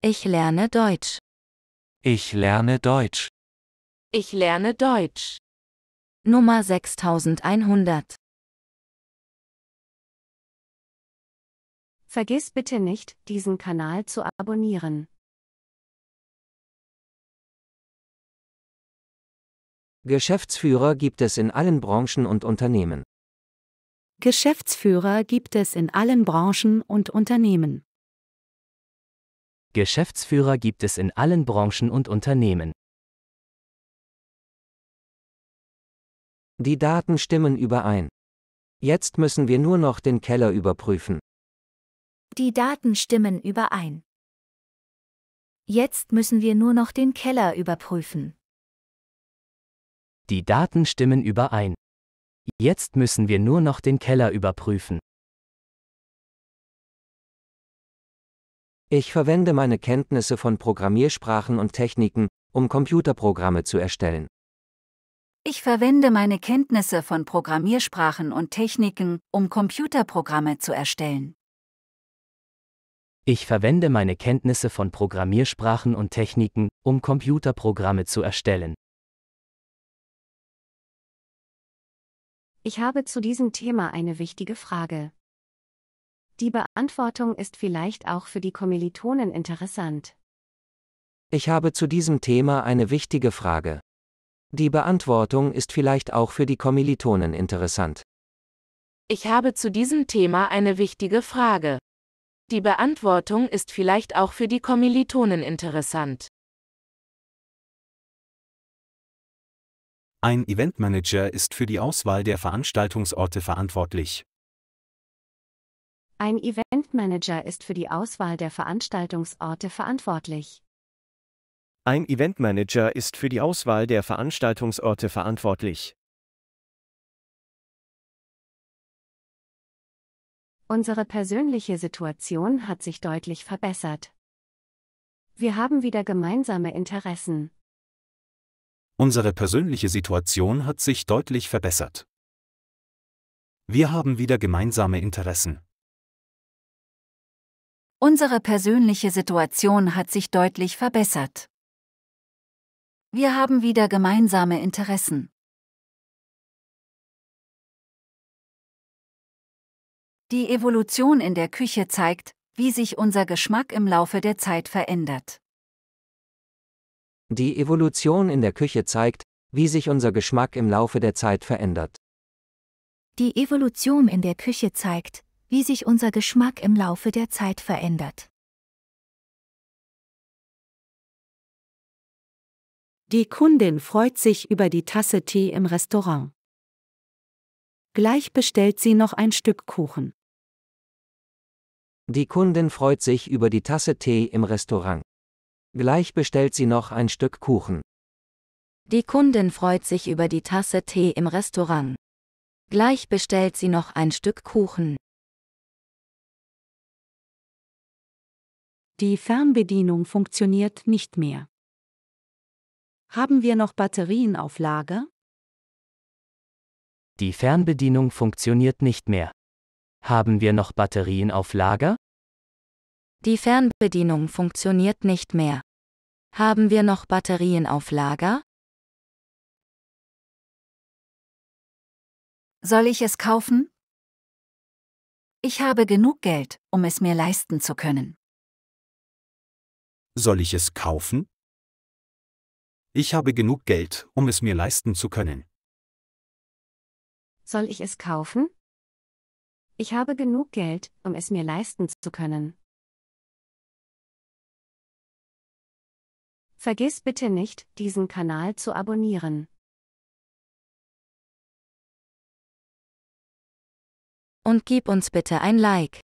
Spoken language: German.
Ich lerne Deutsch. Ich lerne Deutsch. Ich lerne Deutsch. Nummer 6100. Vergiss bitte nicht, diesen Kanal zu abonnieren. Geschäftsführer gibt es in allen Branchen und Unternehmen. Geschäftsführer gibt es in allen Branchen und Unternehmen. Geschäftsführer gibt es in allen Branchen und Unternehmen. Die Daten stimmen überein. Jetzt müssen wir nur noch den Keller überprüfen. Die Daten stimmen überein. Jetzt müssen wir nur noch den Keller überprüfen. Die Daten stimmen überein. Jetzt müssen wir nur noch den Keller überprüfen. Ich verwende meine Kenntnisse von Programmiersprachen und Techniken, um Computerprogramme zu erstellen. Ich verwende meine Kenntnisse von Programmiersprachen und Techniken, um Computerprogramme zu erstellen. Ich verwende meine Kenntnisse von Programmiersprachen und Techniken, um Computerprogramme zu erstellen. Ich habe zu diesem Thema eine wichtige Frage. Die Beantwortung ist vielleicht auch für die Kommilitonen interessant. Ich habe zu diesem Thema eine wichtige Frage. Die Beantwortung ist vielleicht auch für die Kommilitonen interessant. Ich habe zu diesem Thema eine wichtige Frage. Die Beantwortung ist vielleicht auch für die Kommilitonen interessant. Ein Eventmanager ist für die Auswahl der Veranstaltungsorte verantwortlich. Ein Eventmanager ist für die Auswahl der Veranstaltungsorte verantwortlich. Ein Eventmanager ist für die Auswahl der Veranstaltungsorte verantwortlich. Unsere persönliche Situation hat sich deutlich verbessert. Wir haben wieder gemeinsame Interessen. Unsere persönliche Situation hat sich deutlich verbessert. Wir haben wieder gemeinsame Interessen. Unsere persönliche Situation hat sich deutlich verbessert. Wir haben wieder gemeinsame Interessen. Die Evolution in der Küche zeigt, wie sich unser Geschmack im Laufe der Zeit verändert. Die Evolution in der Küche zeigt, wie sich unser Geschmack im Laufe der Zeit verändert. Die Evolution in der Küche zeigt, wie sich unser Geschmack im Laufe der Zeit verändert. Die Kundin freut sich über die Tasse Tee im Restaurant. Gleich bestellt sie noch ein Stück Kuchen. Die Kundin freut sich über die Tasse Tee im Restaurant. Gleich bestellt sie noch ein Stück Kuchen. Die Kundin freut sich über die Tasse Tee im Restaurant. Gleich bestellt sie noch ein Stück Kuchen. Die Fernbedienung funktioniert nicht mehr. Haben wir noch Batterien auf Lager? Die Fernbedienung funktioniert nicht mehr. Haben wir noch Batterien auf Lager? Die Fernbedienung funktioniert nicht mehr. Haben wir noch Batterien auf Lager? Soll ich es kaufen? Ich habe genug Geld, um es mir leisten zu können. Soll ich es kaufen? Ich habe genug Geld, um es mir leisten zu können. Soll ich es kaufen? Ich habe genug Geld, um es mir leisten zu können. Vergiss bitte nicht, diesen Kanal zu abonnieren. Und gib uns bitte ein Like.